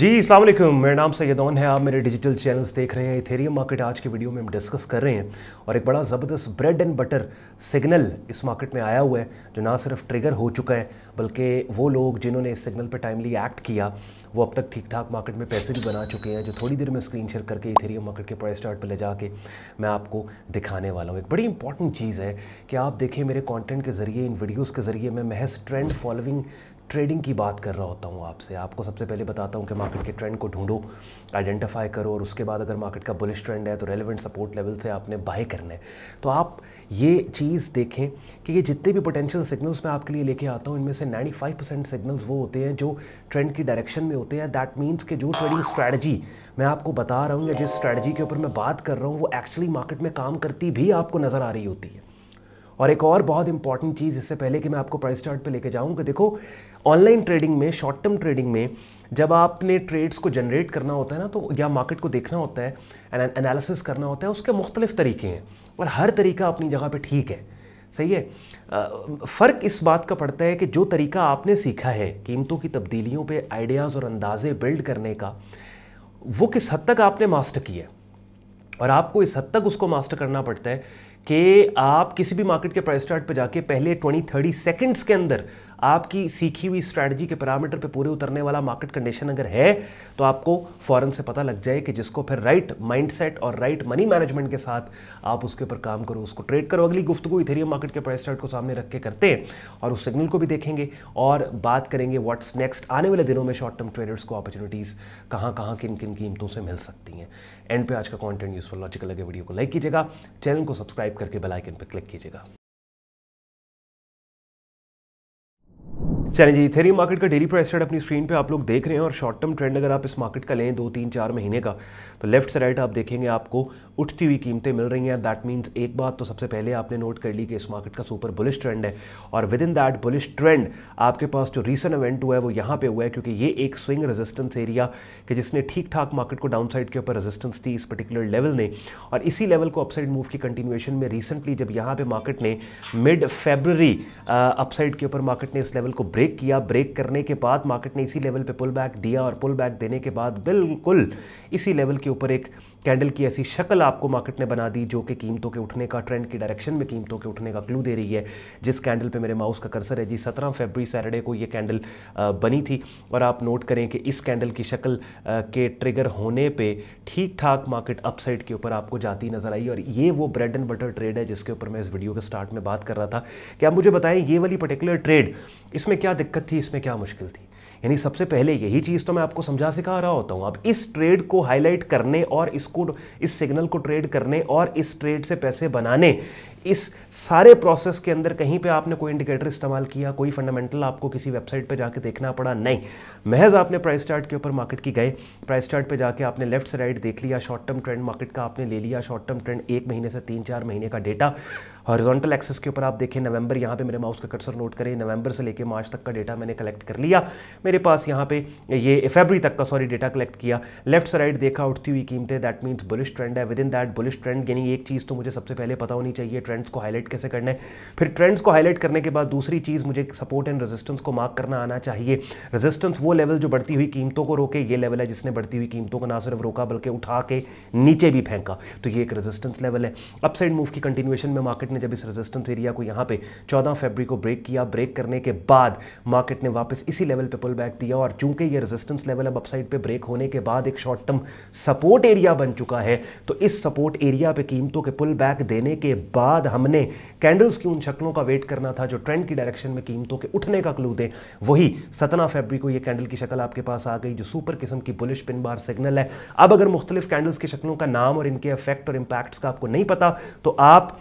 जी अस्सलाम वालेकुम मेरा नाम सैदौन है आप मेरे डिजिटल चैनल्स देख रहे हैं इथेरियम मार्केट आज की वीडियो में हम डिस्कस कर रहे हैं और एक बड़ा ज़बरदस्त ब्रेड एंड बटर सिग्नल इस मार्केट में आया हुआ है जो ना सिर्फ ट्रिगर हो चुका है बल्कि वो लोग जिन्होंने इस सिग्नल पर टाइमली एक्ट किया वो अब तक ठीक ठाक मार्केट में पैसे भी बना चुके हैं जो थोड़ी देर में स्क्रीन शेयर करके इथेरियम मार्केट के प्राइस चार्ट पर ले जाके मैं आपको दिखाने वाला हूँ एक बड़ी इंपॉर्टेंट चीज़ है कि आप देखें मेरे कॉन्टेंट के ज़रिए इन वीडियोज़ के ज़रिए मैं महज ट्रेंड फॉलोइंग ट्रेडिंग की बात कर रहा होता हूँ आपसे आपको सबसे पहले बताता हूँ कि मार्केट के ट्रेंड को ढूंढो आइडेंटिफाई करो और उसके बाद अगर मार्केट का बुलिश ट्रेंड है तो रेलिवेंट सपोर्ट लेवल से आपने बाय करना है तो आप ये चीज़ देखें कि ये जितने भी पोटेंशियल सिग्नल्स मैं आपके लिए लेके आता हूँ इनमें से 95 परसेंट सिग्नल्स वो होते हैं जो ट्रेंड की डायरेक्शन में होते हैं दैट मीन्स कि जो ट्रेडिंग स्ट्रैटेजी मैं आपको बता रहा हूँ या जिस स्ट्रैटेजी के ऊपर मैं बात कर रहा हूँ वो एक्चुअली मार्केट में काम करती भी आपको नज़र आ रही होती है और एक और बहुत इंपॉर्टेंट चीज़ इससे पहले कि मैं आपको प्राइस चार्ट पे लेके जाऊँ कि देखो ऑनलाइन ट्रेडिंग में शॉर्ट टर्म ट्रेडिंग में जब आपने ट्रेड्स को जनरेट करना होता है ना तो या मार्केट को देखना होता है एनालिसिस करना होता है उसके मुख्तलिफ तरीके हैं और हर तरीका अपनी जगह पर ठीक है सही है फ़र्क इस बात का पड़ता है कि जो तरीका आपने सीखा है कीमतों की तब्दीलियों पर आइडियाज़ और अंदाज़े बिल्ड करने का वो किस हद तक आपने मास्टर किया और आपको इस हद तक उसको मास्टर करना पड़ता है कि आप किसी भी मार्केट के प्राइस चार्ट पर जाके पहले 20 30 सेकंड्स के अंदर आपकी सीखी हुई स्ट्रैटेजी के पैरामीटर पे पूरे उतरने वाला मार्केट कंडीशन अगर है तो आपको फ़ौरन से पता लग जाए कि जिसको फिर राइट माइंडसेट और राइट मनी मैनेजमेंट के साथ आप उसके ऊपर काम करो उसको ट्रेड करो अगली गुफ्तु इथेरियम मार्केट के प्राइस चार्ट को सामने रख के करते हैं और उस सिग्नल को भी देखेंगे और बात करेंगे व्हाट्स नेक्स्ट आने वाले दिनों में शॉर्ट टर्म ट्रेडर्स को अपॉर्चुनिटीज़ कहाँ कहाँ किन किन कीमतों से मिल सकती हैं एंड पे आज का कॉन्टेंट यूजफुल लॉजिकल लगे वीडियो को लाइक कीजिएगा चैनल को सब्सक्राइब करके बेल आइकन पर क्लिक कीजिएगा चलें जी थेरी मार्केट का डेली प्राइस रेट अपनी स्क्रीन पे आप लोग देख रहे हैं और शॉर्ट टर्म ट्रेंड अगर आप इस मार्केट का लें दो तीन चार महीने का तो लेफ्ट से राइट आप देखेंगे आपको उठती हुई कीमतें मिल रही हैं दैट मीन्स एक बात तो सबसे पहले आपने नोट कर ली कि इस मार्केट का सुपर बुलिश ट्रेंड है और within that bullish trend आपके पास जो रीसेंट इवेंट हुआ है वो यहाँ पर हुआ है क्योंकि ये एक स्विंग रेजिस्टेंस एरिया कि जिसने ठीक ठाक मार्केट को साइड के ऊपर रेजिस्टेंस थी इस पर्टिकुलर लेवल ने और इसी लेवल को अपसाइड मूव की कंटिन्यूएशन में रिसेंटली जब यहाँ पर मार्केट ने मिड फेबररी अपसाइड के ऊपर मार्केट ने इस लेवल को ब्रेक किया ब्रेक करने के बाद मार्केट ने इसी लेवल पे पुल बैक दिया और पुल बैक देने के बाद बिल्कुल इसी लेवल के ऊपर एक कैंडल की ऐसी शक्ल आपको मार्केट ने बना दी जो कि कीमतों के उठने का ट्रेंड की डायरेक्शन में कीमतों के उठने का क्लू दे रही है जिस कैंडल पर मेरे माउस का कर्सर है जी सत्रह फेबरी सैटरडे को ये कैंडल बनी थी और आप नोट करें कि इस कैंडल की शक्ल के ट्रिगर होने पर ठीक ठाक मार्केट अपसाइड के ऊपर आपको जाती नज़र आई और ये वो ब्रेड एंड बटर ट्रेड है जिसके ऊपर मैं इस वीडियो के स्टार्ट में बात कर रहा था कि आप मुझे बताएं ये वाली पर्टिकुलर ट्रेड इसमें क्या क्या दिक्कत थी इसमें क्या मुश्किल थी यानी सबसे पहले यही चीज़ तो मैं आपको समझा सिखा रहा होता हूँ अब इस ट्रेड को हाईलाइट करने और इसको इस सिग्नल को ट्रेड करने और इस ट्रेड से पैसे बनाने इस सारे प्रोसेस के अंदर कहीं पे आपने कोई इंडिकेटर इस्तेमाल किया कोई फंडामेंटल आपको किसी वेबसाइट पे जाके देखना पड़ा नहीं महज आपने प्राइस चार्ट के ऊपर मार्केट की गए प्राइस चार्ट पे जाके आपने लेफ्ट से राइट देख लिया शॉर्ट टर्म ट्रेंड मार्केट का आपने ले लिया शॉर्ट टर्म ट्रेंड एक महीने से तीन चार महीने का डेटा हॉरिजॉन्टल एक्सेस के ऊपर आप देखें नवंबर यहाँ पे मेरे माउस का कर्सर नोट करें नवंबर से लेकर मार्च तक का डेटा मैंने कलेक्ट कर लिया मेरे पास यहाँ पे ये फेबरी तक का सॉरी डेटा कलेक्ट किया लेफ्ट से राइट देखा उठती हुई कीमतें दैट मीन्स बुलिश ट्रेंड है within that bullish trend यानी एक चीज़ तो मुझे सबसे पहले पता होनी चाहिए ट्रेंड ट्रेंड्स को हाईलाइट कैसे करना है फिर ट्रेंड्स को हाईलाइट करने के बाद दूसरी चीज़ मुझे सपोर्ट एंड रेजिस्टेंस को मार्क करना आना चाहिए रेजिस्टेंस वो लेवल जो बढ़ती हुई कीमतों को रोके ये लेवल है जिसने बढ़ती हुई कीमतों को ना सिर्फ रोका बल्कि उठा के नीचे भी फेंका तो ये एक रेजिस्टेंस लेवल है अपसाइड मूव की कंटिन्यूएशन में मार्केट ने जब इस रेजिस्टेंस एरिया को यहाँ पे चौदह फरवरी को ब्रेक किया ब्रेक करने के बाद मार्केट ने वापस इसी लेवल पर पुल बैक दिया और चूंकि ये रेजिस्टेंस लेवल अब अपसाइड पर ब्रेक होने के बाद एक शॉर्ट टर्म सपोर्ट एरिया बन चुका है तो इस सपोर्ट एरिया पे कीमतों के पुल बैक देने के बाद बाद हमने कैंडल्स की उन शक्लों का वेट करना था जो ट्रेंड की डायरेक्शन में कीमतों के उठने का क्लू दें वही सतना फेबरी को ये कैंडल की शक्ल आपके पास आ गई जो सुपर किस्म की बुलिश पिन बार सिग्नल है अब अगर मुख्तलिफ कैंडल्स की शक्लों का नाम और इनके इफेक्ट और इम्पैक्ट्स का आपको नहीं पता तो आप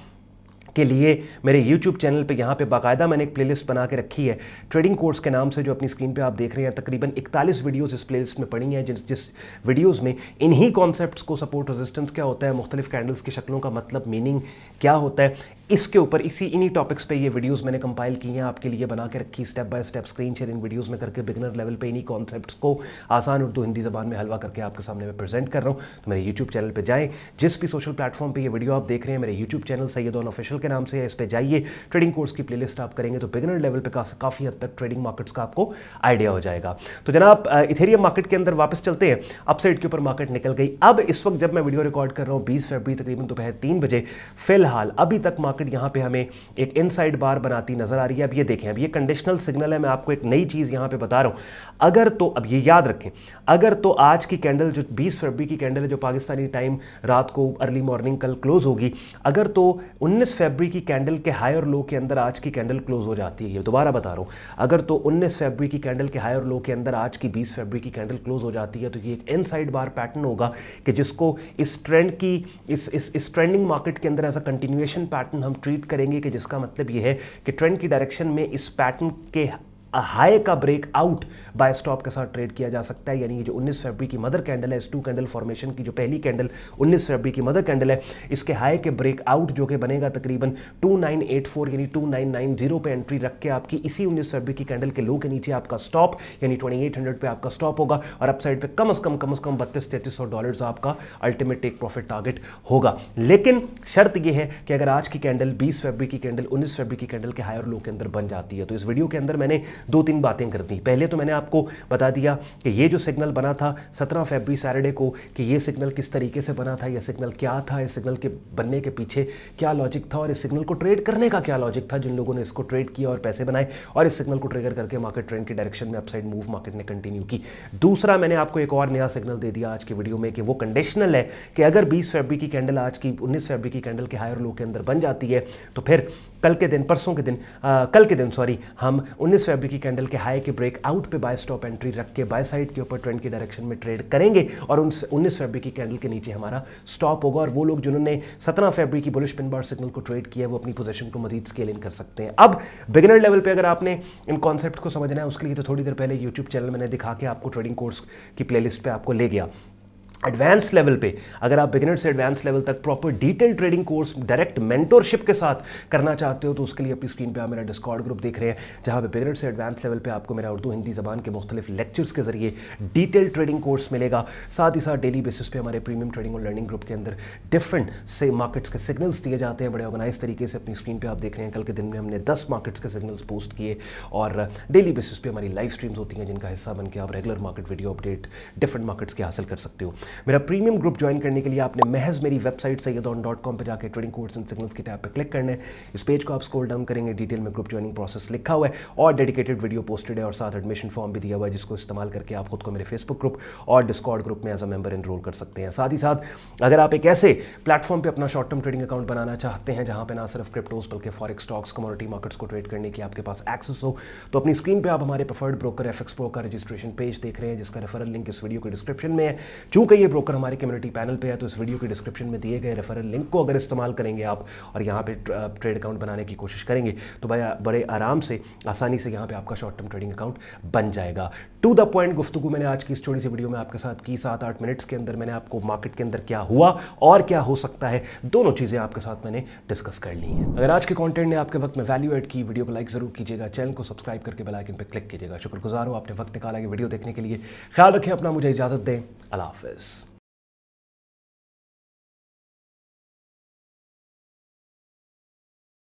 के लिए मेरे यूट्यूब चैनल पे यहाँ पे बाकायदा मैंने एक प्लेलिस्ट बना के रखी है ट्रेडिंग कोर्स के नाम से जो अपनी स्क्रीन पे आप देख रहे हैं तकरीबन 41 वीडियोस इस प्लेलिस्ट में पड़ी हैं जिस जिस वीडियोज़ में इन्हीं कॉन्सेप्ट्स को सपोर्ट रेजिस्टेंस क्या होता है मुख्तलिफ कैंडल्स की शक्लों का मतलब मीनिंग क्या होता है इसके ऊपर इसी इन्हीं टॉपिक्स पे ये वीडियोस मैंने कंपाइल की हैं आपके लिए बना के रखी step by step screen share इन वीडियोस में करके बिगनर लेवल पे इन्हीं कॉन्सेप्ट्स को आसान उर्दू हिंदी जबान में हलवा करके आपके सामने मैं प्रेजेंट कर रहा हूँ तो मेरे यूट्यूब चैनल पर जाएँ जिस भी सोशल प्लेटफॉर्म पर यह वीडियो आप देख रहे हैं मेरे YouTube channel Syed on official के नाम से इस पर जाइए ट्रेडिंग कोर्स की प्ले आप करेंगे तो बिगनर लेवल पर काफ़ी हद तक ट्रेडिंग मार्केट्स का आपको आइडिया हो जाएगा तो जनाब इथेरियम मार्केट के अंदर वापस चलते हैं अपसाइड के ऊपर मार्केट निकल गई अब इस वक्त जब मैं वीडियो रिकॉर्ड कर रहा हूँ बीस फरवरी तकरीबन दोपहर तीन बजे फिलहाल अभी तक मार्केट सॉकेट यहाँ पे हमें एक इनसाइड बार बनाती नज़र आ रही है अब ये देखें अब ये कंडीशनल सिग्नल है मैं आपको एक नई चीज़ यहाँ पे बता रहा हूँ अगर तो अब ये याद रखें अगर तो आज की कैंडल जो 20 फरवरी की कैंडल है जो पाकिस्तानी टाइम रात को अर्ली मॉर्निंग कल क्लोज़ होगी अगर तो उन्नीस फेबरी की कैंडल के हाई और लो के अंदर आज की कैंडल क्लोज़ हो जाती है ये दोबारा बता रहा हूँ अगर तो उन्नीस फेबरी की कैंडल के हाई और लो के अंदर आज की बीस फेबरी की कैंडल क्लोज़ हो जाती है तो ये एक इन बार पैटर्न होगा कि जिसको इस ट्रेंड की इस इस, इस ट्रेंडिंग मार्केट के अंदर एज अ कंटिन्यूएशन पैटर्न हम ट्वीट करेंगे कि जिसका मतलब ये है कि ट्रेंड की डायरेक्शन में इस पैटर्न के अ हाई का ब्रेक आउट बाय स्टॉप के साथ ट्रेड किया जा सकता है यानी कि जो 19 फरवरी की मदर कैंडल है टू कैंडल फॉर्मेशन की जो पहली कैंडल 19 फरवरी की मदर कैंडल है इसके हाई के ब्रेक आउट जो कि बनेगा तकरीबन 2984 यानी 2990 पे एंट्री रख के आपकी इसी 19 फरवरी की कैंडल के लो के नीचे आपका स्टॉप यानी 2800 पे आपका स्टॉप होगा और अपसाइड पे कम से कम कम से कम बत्तीस तैतीस सौ डॉलर आपका अल्टीमेट टेक प्रॉफिट टारगेट होगा लेकिन शर्त यह है कि अगर आज की कैंडल बीस फेबरी की कैंडल उन्नीस फेबरी की कैंडल के हायर लो के अंदर बन जाती है तो इस वीडियो के अंदर मैंने दो तीन बातें कर दी पहले तो मैंने आपको बता दिया कि ये जो सिग्नल बना था सत्रह फेबरी सैटरडे को कि ये सिग्नल किस तरीके से बना था यह सिग्नल क्या था इस सिग्नल के बनने के पीछे क्या लॉजिक था और इस सिग्नल को ट्रेड करने का क्या लॉजिक था जिन लोगों ने इसको ट्रेड किया और पैसे बनाए और इस सिग्नल को ट्रिगर करके मार्केट ट्रेंड के डायरेक्शन में अपसाइड मूव मार्केट ने कंटिन्यू की दूसरा मैंने आपको एक और नया सिग्नल दे दिया आज की वीडियो में कि वो कंडीशनल है कि अगर बीस फेबरी की कैंडल आज की उन्नीस फेबरी की कैंडल के हायर लो के अंदर बन जाती है तो फिर कल के दिन परसों के दिन आ, कल के दिन सॉरी हम उन्नीस फेबरी निफ्टी की कैंडल के हाई के ब्रेक आउट पे बाय स्टॉप एंट्री रख के बाय साइड के ऊपर ट्रेंड की डायरेक्शन में ट्रेड करेंगे और उन उन्नीस फेबरी की कैंडल के नीचे हमारा स्टॉप होगा और वो लोग जिन्होंने सत्रह फेबरी की बुलिश पिन बार सिग्नल को ट्रेड किया वो अपनी पोजिशन को मजीद स्केल इन कर सकते हैं अब बिगिनर लेवल पर अगर आपने इन कॉन्सेप्ट को समझना है उसके लिए तो थोड़ी देर पहले यूट्यूब चैनल मैंने दिखा के आपको ट्रेडिंग कोर्स की प्ले पे आपको ले गया एडवांस लेवल पे अगर आप बिगिनर से एडवांस लेवल तक proper detail trading course direct mentorship के साथ करना चाहते हो तो उसके लिए अपनी स्क्रीन पे आप मेरा डिस्कॉर्ड ग्रुप देख रहे हैं जहाँ पे बिगिनर से एडवांस लेवल पे आपको मेरा उर्दू हिंदी जबान के मुख्तलिफ लेक्चर्स के जरिए डिटेल ट्रेडिंग कोर्स मिलेगा साथ ही साथ डेली बेसिस पे हमारे प्रीमियम ट्रेडिंग और लर्निंग ग्रुप के अंदर डिफरेंट से मार्केट्स के सिग्नल्स दिए जाते हैं बड़े ऑर्गेनाइज तरीके से अपनी स्क्रीन पर आप देख रहे हैं कल के दिन में हमने दस मार्केट्स के सिग्नल्स पोस्ट किए और डेली बेसिस पर हमारी लाइव स्ट्रीम्स होती हैं जिनका हिस्सा बन के आप regular market video update different markets के हासिल कर सकते हो मेरा प्रीमियम ग्रुप ज्वाइन करने के लिए आपने महज मेरी वेबसाइट सैदौन डॉट कॉम पर जाकर ट्रेडिंग कोर्स एंड सिग्नल्स के टैब पर क्लिक करना है इस पेज को आप स्कोल डाउन करेंगे डिटेल में ग्रुप ज्वाइनिंग प्रोसेस लिखा हुआ है और डेडिकेटेड वीडियो पोस्टेड है और साथ एडमिशन फॉर्म भी दिया हुआ है जिसको इस्तेमाल करके आप खुद को मेरे फेसबुक ग्रुप और डिस्कॉर्ड ग्रुप में एज अ मेंबर इनरोल कर सकते हैं साथ ही साथ अगर आप एक ऐसे प्लेटफॉर्म पर अपना शॉर्ट टर्म ट्रेडिंग अकाउंट बनाना चाहते हैं जहां पर ना सिर्फ क्रिप्टोज बल्कि फॉरिक स्टॉक्स कमोडिटी मार्केट्स को ट्रेड करने की आपके पास एक्सेस हो तो अपनी स्क्रीन पर आप हमारे प्रेफर्ड ब्रोकर एफ प्रो का रजिस्ट्रेशन पेज देख रहे हैं जिसका रेफरल लिंक इस वीडियो के डिस्क्रिप्शन में है चूंकि गई है ब्रोकर हमारे कम्युनिटी पैनल पे है तो इस वीडियो के डिस्क्रिप्शन में दिए गए रेफरल लिंक को अगर इस्तेमाल करेंगे आप और यहाँ पे ट्रेड अकाउंट बनाने की कोशिश करेंगे तो भाई बड़े आराम से आसानी से यहाँ पे आपका शॉर्ट टर्म ट्रेडिंग अकाउंट बन जाएगा टू द पॉइंट गुफ्तु मैंने आज की इस छोटी सी वीडियो में आपके साथ की सात आठ मिनट्स के अंदर मैंने आपको मार्केट के अंदर क्या हुआ और क्या हो सकता है दोनों चीज़ें आपके साथ मैंने डिस्कस कर ली हैं अगर आज के कॉन्टेंट ने आपके वक्त में वैल्यू एड की वीडियो को लाइक जरूर कीजिएगा चैनल को सब्सक्राइब करके बेलाइकन पर क्लिक कीजिएगा शुक्रगुजार हो आपने वक्त निकाला कि वीडियो देखने के लिए ख्याल रखें अपना मुझे इजाज़त दें Al office.